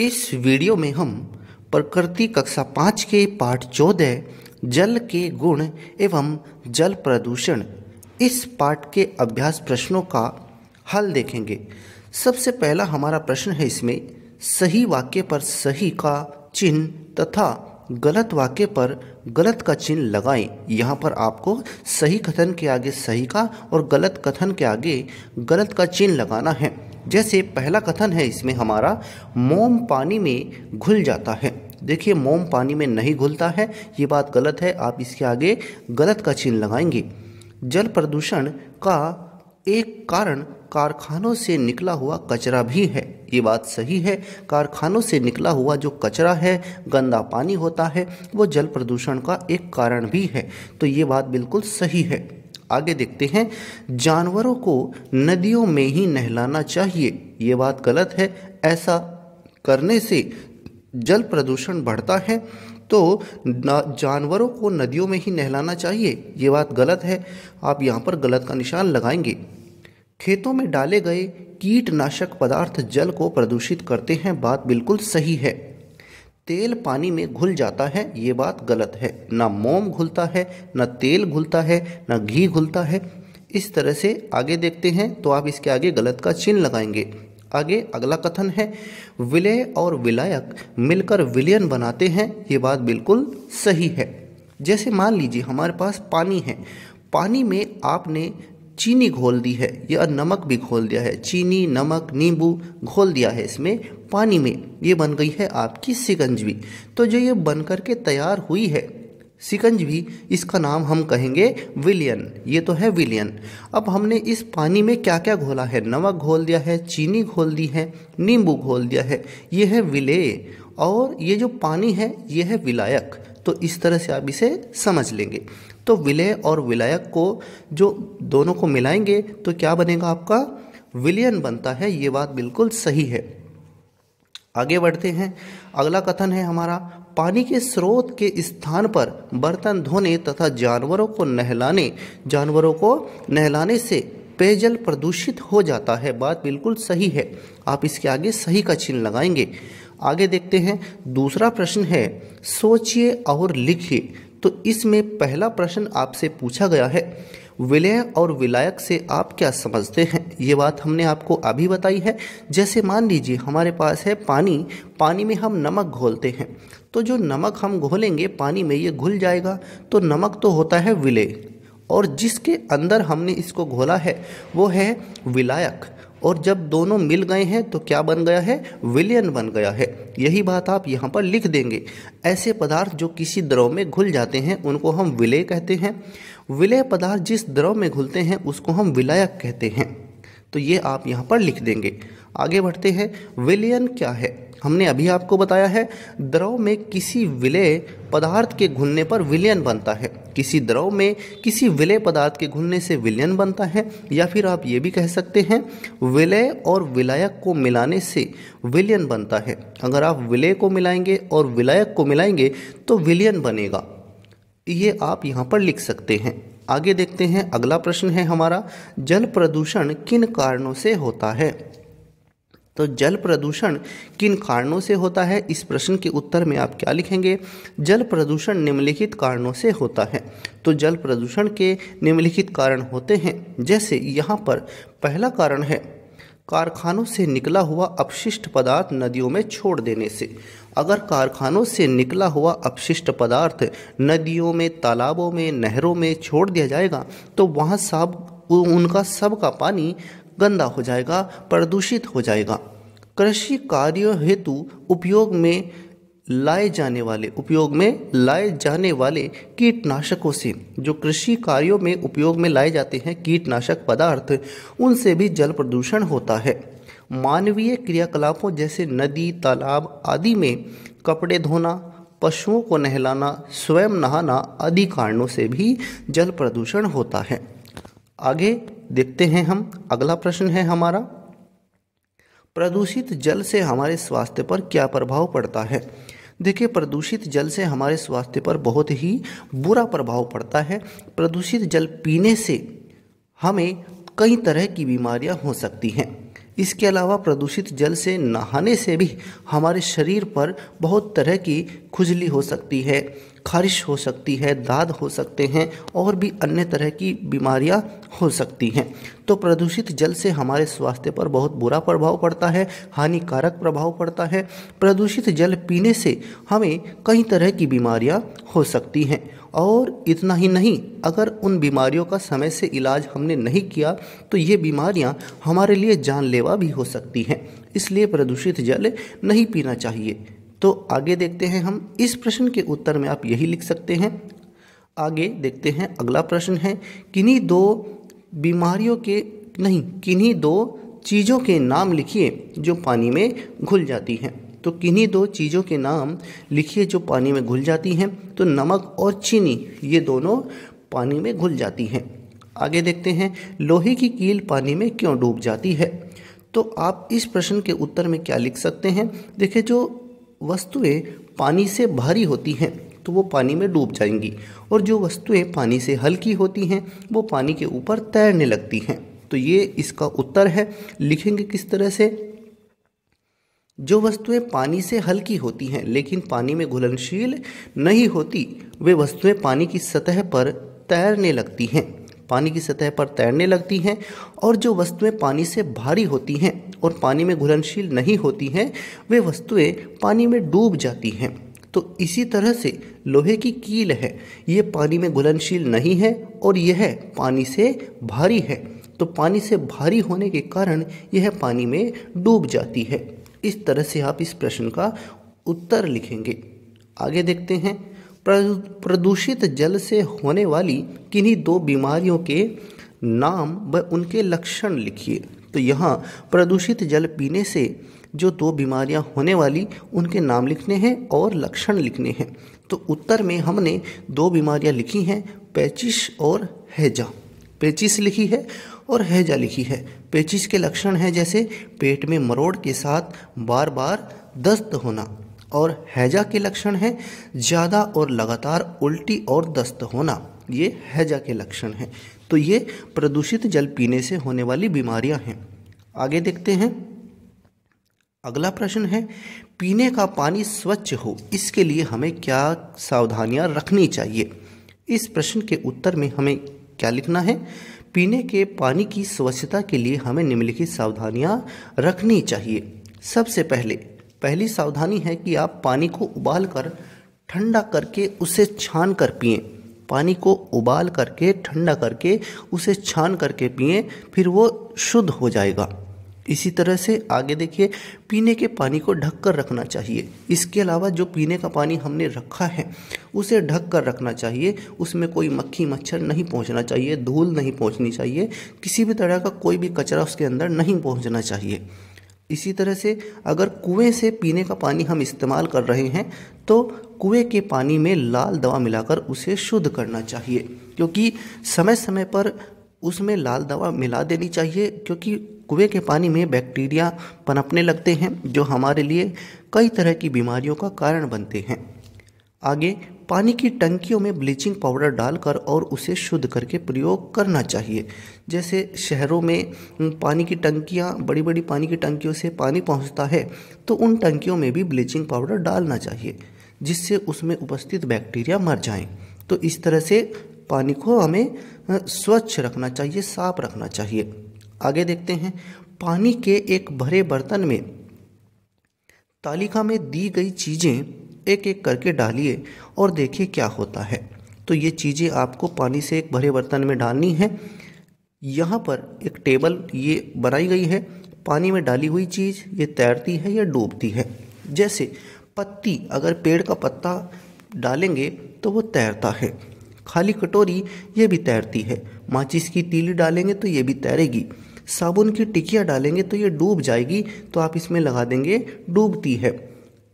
इस वीडियो में हम प्रकृति कक्षा पाँच के पाठ चौदह जल के गुण एवं जल प्रदूषण इस पाठ के अभ्यास प्रश्नों का हल देखेंगे सबसे पहला हमारा प्रश्न है इसमें सही वाक्य पर सही का चिन्ह तथा गलत वाक्य पर गलत का चिन्ह लगाएं यहाँ पर आपको सही कथन के आगे सही का और गलत कथन के आगे गलत का चिन्ह लगाना है जैसे पहला कथन है इसमें हमारा मोम पानी में घुल जाता है देखिए मोम पानी में नहीं घुलता है ये बात गलत है आप इसके आगे गलत का चिन्ह लगाएंगे जल प्रदूषण का एक कारण कारखानों से निकला हुआ कचरा भी है ये बात सही है कारखानों से निकला हुआ जो कचरा है गंदा पानी होता है वो जल प्रदूषण का एक कारण भी है तो ये बात बिल्कुल सही है आगे देखते हैं जानवरों को नदियों में ही नहलाना चाहिए ये बात गलत है ऐसा करने से जल प्रदूषण बढ़ता है तो जानवरों को नदियों में ही नहलाना चाहिए ये बात गलत है आप यहाँ पर गलत का निशान लगाएंगे खेतों में डाले गए कीटनाशक पदार्थ जल को प्रदूषित करते हैं बात बिल्कुल सही है तेल पानी में घुल जाता है ये बात गलत है ना मोम घुलता है ना तेल घुलता है ना घी घुलता है इस तरह से आगे देखते हैं तो आप इसके आगे गलत का चिन्ह लगाएंगे आगे अगला कथन है विलय और विलायक मिलकर विलयन बनाते हैं ये बात बिल्कुल सही है जैसे मान लीजिए हमारे पास पानी है पानी में आपने चीनी घोल दी है या नमक भी घोल दिया है चीनी नमक नींबू घोल दिया है इसमें पानी में ये बन गई है आपकी सिकंजवी तो जो ये बन कर के तैयार हुई है सिकंजवी इसका नाम हम कहेंगे विलियन ये तो है विलियन अब हमने इस पानी में क्या क्या घोला है नमक घोल दिया है चीनी घोल दी है नींबू घोल दिया है ये है विले और ये जो पानी है ये है विलायक तो इस तरह से आप इसे समझ लेंगे तो विलय और विलायक को जो दोनों को मिलाएंगे तो क्या बनेगा आपका विलयन बनता है ये बात बिल्कुल सही है आगे बढ़ते हैं अगला कथन है हमारा पानी के स्रोत के स्थान पर बर्तन धोने तथा जानवरों को नहलाने जानवरों को नहलाने से पेयजल प्रदूषित हो जाता है बात बिल्कुल सही है आप इसके आगे सही का चिन्ह लगाएंगे आगे देखते हैं दूसरा प्रश्न है सोचिए और लिखिए तो इसमें पहला प्रश्न आपसे पूछा गया है विलय और विलायक से आप क्या समझते हैं ये बात हमने आपको अभी बताई है जैसे मान लीजिए हमारे पास है पानी पानी में हम नमक घोलते हैं तो जो नमक हम घोलेंगे पानी में ये घुल जाएगा तो नमक तो होता है विलय और जिसके अंदर हमने इसको घोला है वो है विलायक और जब दोनों मिल गए हैं तो क्या बन गया है विलयन बन गया है यही बात आप यहाँ पर लिख देंगे ऐसे पदार्थ जो किसी द्रव में घुल जाते हैं उनको हम विलय कहते हैं विलय पदार्थ जिस द्रव में घुलते हैं उसको हम विलायक कहते हैं तो ये आप यहाँ पर लिख देंगे आगे बढ़ते हैं विलयन क्या है हमने अभी आपको बताया है द्रव में किसी विलय पदार्थ के घुलने पर विलयन बनता है किसी द्रव में किसी विलय पदार्थ के घुलने से विलयन बनता है या फिर आप ये भी कह सकते हैं विलय और विलायक को मिलाने से विलयन बनता है अगर आप विलय को मिलाएंगे और विलायक को मिलाएंगे तो विलयन बनेगा ये आप यहाँ पर लिख सकते हैं आगे देखते हैं अगला प्रश्न है हमारा जल प्रदूषण किन कारणों से होता है तो जल प्रदूषण किन कारणों से होता है इस प्रश्न के उत्तर में आप क्या लिखेंगे जल प्रदूषण निम्नलिखित कारणों से होता है तो जल प्रदूषण के निम्नलिखित कारण होते हैं जैसे यहाँ पर पहला कारण है कारखानों से निकला हुआ अपशिष्ट पदार्थ नदियों में छोड़ देने से अगर कारखानों से निकला हुआ अपशिष्ट पदार्थ नदियों में तालाबों में नहरों में छोड़ दिया जाएगा तो वहाँ सब उनका सब का पानी गंदा हो जाएगा प्रदूषित हो जाएगा कृषि कार्य हेतु उपयोग में लाए जाने वाले उपयोग में लाए जाने वाले कीटनाशकों से जो कृषि कार्यों में उपयोग में लाए जाते हैं कीटनाशक पदार्थ उनसे भी जल प्रदूषण होता है मानवीय क्रियाकलापों जैसे नदी तालाब आदि में कपड़े धोना पशुओं को नहलाना स्वयं नहाना आदि कारणों से भी जल प्रदूषण होता है आगे देखते हैं हम अगला प्रश्न है हमारा प्रदूषित जल से हमारे स्वास्थ्य पर क्या प्रभाव पड़ता है देखिए प्रदूषित जल से हमारे स्वास्थ्य पर बहुत ही बुरा प्रभाव पड़ता है प्रदूषित जल पीने से हमें कई तरह की बीमारियां हो सकती हैं इसके अलावा प्रदूषित जल से नहाने से भी हमारे शरीर पर बहुत तरह की खुजली हो सकती है खारिश हो सकती है दाद हो सकते हैं और भी अन्य तरह की बीमारियां हो सकती हैं तो प्रदूषित जल से हमारे स्वास्थ्य पर बहुत बुरा प्रभाव पड़ता है हानिकारक प्रभाव पड़ता है प्रदूषित जल पीने से हमें कई तरह की बीमारियां हो सकती हैं और इतना ही नहीं अगर उन बीमारियों का समय से इलाज हमने नहीं किया तो ये बीमारियां हमारे लिए जानलेवा भी हो सकती हैं इसलिए प्रदूषित जल नहीं पीना चाहिए तो आगे देखते हैं हम इस प्रश्न के उत्तर में आप यही लिख सकते हैं आगे देखते हैं अगला प्रश्न है किन्हीं दो बीमारियों के नहीं किन्हीं दो चीज़ों के नाम लिखिए जो पानी में घुल जाती हैं तो किन्हीं दो चीज़ों के नाम लिखिए जो पानी में घुल जाती हैं तो नमक और चीनी ये दोनों पानी में घुल जाती हैं आगे देखते हैं लोहे की कील पानी में क्यों डूब जाती है तो आप इस प्रश्न के उत्तर में क्या लिख सकते हैं देखिए जो वस्तुएं पानी से भारी होती हैं तो वो पानी में डूब जाएंगी और जो वस्तुएं पानी से हल्की होती हैं वो पानी के ऊपर तैरने लगती हैं तो ये इसका उत्तर है लिखेंगे किस तरह से जो वस्तुएं पानी से हल्की होती हैं लेकिन पानी में घुलनशील नहीं होती वे वस्तुएं पानी की सतह पर तैरने लगती हैं पानी की सतह पर तैरने लगती हैं और जो वस्तुएं पानी से भारी होती हैं और पानी में घुलनशील नहीं होती हैं वे वस्तुएं पानी में डूब जाती हैं तो इसी तरह से लोहे की कील है ये पानी में घुलनशील नहीं है और यह पानी से भारी है तो पानी से भारी होने के कारण यह पानी में डूब जाती है इस तरह से आप इस प्रश्न का उत्तर लिखेंगे आगे देखते हैं प्रदूषित जल से होने वाली किन्हीं दो बीमारियों के नाम व उनके लक्षण लिखिए तो यहाँ प्रदूषित जल पीने से जो दो बीमारियाँ होने वाली उनके नाम लिखने हैं और लक्षण लिखने हैं तो उत्तर में हमने दो बीमारियाँ लिखी हैं पैचिश और हैजा पैचिस लिखी है और हैजा लिखी है पेचिश के लक्षण हैं जैसे पेट में मरोड़ के साथ बार बार दस्त होना और हैजा के लक्षण हैं ज़्यादा और लगातार उल्टी और दस्त होना ये हैजा के लक्षण हैं तो ये प्रदूषित जल पीने से होने वाली बीमारियां हैं आगे देखते हैं अगला प्रश्न है पीने का पानी स्वच्छ हो इसके लिए हमें क्या सावधानियां रखनी चाहिए इस प्रश्न के उत्तर में हमें क्या लिखना है पीने के पानी की स्वच्छता के लिए हमें निम्नलिखित सावधानियां रखनी चाहिए सबसे पहले पहली सावधानी है कि आप पानी को उबाल कर ठंडा करके उसे छान कर पिए पानी को उबाल करके ठंडा करके उसे छान करके पिए फिर वो शुद्ध हो जाएगा इसी तरह से आगे देखिए पीने के पानी को ढक कर रखना चाहिए इसके अलावा जो पीने का पानी हमने रखा है उसे ढक कर रखना चाहिए उसमें कोई मक्खी मच्छर नहीं पहुंचना चाहिए धूल नहीं पहुंचनी चाहिए किसी भी तरह का कोई भी कचरा उसके अंदर नहीं पहुंचना चाहिए इसी तरह से अगर कुएं से पीने का पानी हम इस्तेमाल कर रहे हैं तो कुएं के पानी में लाल दवा मिलाकर उसे शुद्ध करना चाहिए क्योंकि समय समय पर उसमें लाल दवा मिला देनी चाहिए क्योंकि कुएं के पानी में बैक्टीरिया पनपने लगते हैं जो हमारे लिए कई तरह की बीमारियों का कारण बनते हैं आगे पानी की टंकियों में ब्लीचिंग पाउडर डालकर और उसे शुद्ध करके प्रयोग करना चाहिए जैसे शहरों में पानी की टंकियाँ बड़ी बड़ी पानी की टंकियों से पानी पहुँचता है तो उन टंकियों में भी ब्लीचिंग पाउडर डालना चाहिए जिससे उसमें उपस्थित बैक्टीरिया मर जाएं। तो इस तरह से पानी को हमें स्वच्छ रखना चाहिए साफ रखना चाहिए आगे देखते हैं पानी के एक भरे बर्तन में तालिका में दी गई चीज़ें एक एक करके डालिए और देखिए क्या होता है तो ये चीज़ें आपको पानी से एक भरे बर्तन में डालनी है यहाँ पर एक टेबल ये बनाई गई है पानी में डाली हुई चीज़ ये तैरती है या डूबती है जैसे पत्ती अगर पेड़ का पत्ता डालेंगे तो वो तैरता है खाली कटोरी ये भी तैरती है माचिस की तीली डालेंगे तो ये भी तैरेगी साबुन की टिकिया डालेंगे तो ये डूब जाएगी तो आप इसमें लगा देंगे डूबती है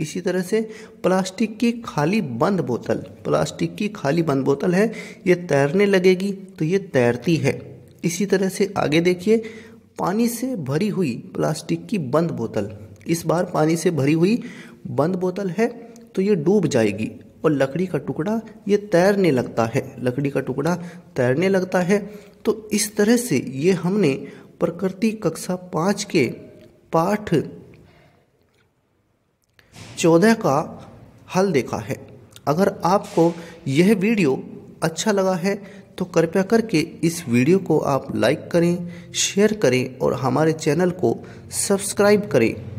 इसी तरह से प्लास्टिक की खाली बंद बोतल प्लास्टिक की खाली बंद बोतल है ये तैरने लगेगी तो ये तैरती है इसी तरह से आगे देखिए पानी से भरी हुई प्लास्टिक की बंद बोतल इस बार पानी से भरी हुई बंद बोतल है तो ये डूब जाएगी और लकड़ी का टुकड़ा ये तैरने लगता है लकड़ी का टुकड़ा तैरने लगता है तो इस तरह से ये हमने प्रकृति कक्षा पाँच के पाठ चौदह का हल देखा है अगर आपको यह वीडियो अच्छा लगा है तो कृपया करके इस वीडियो को आप लाइक करें शेयर करें और हमारे चैनल को सब्सक्राइब करें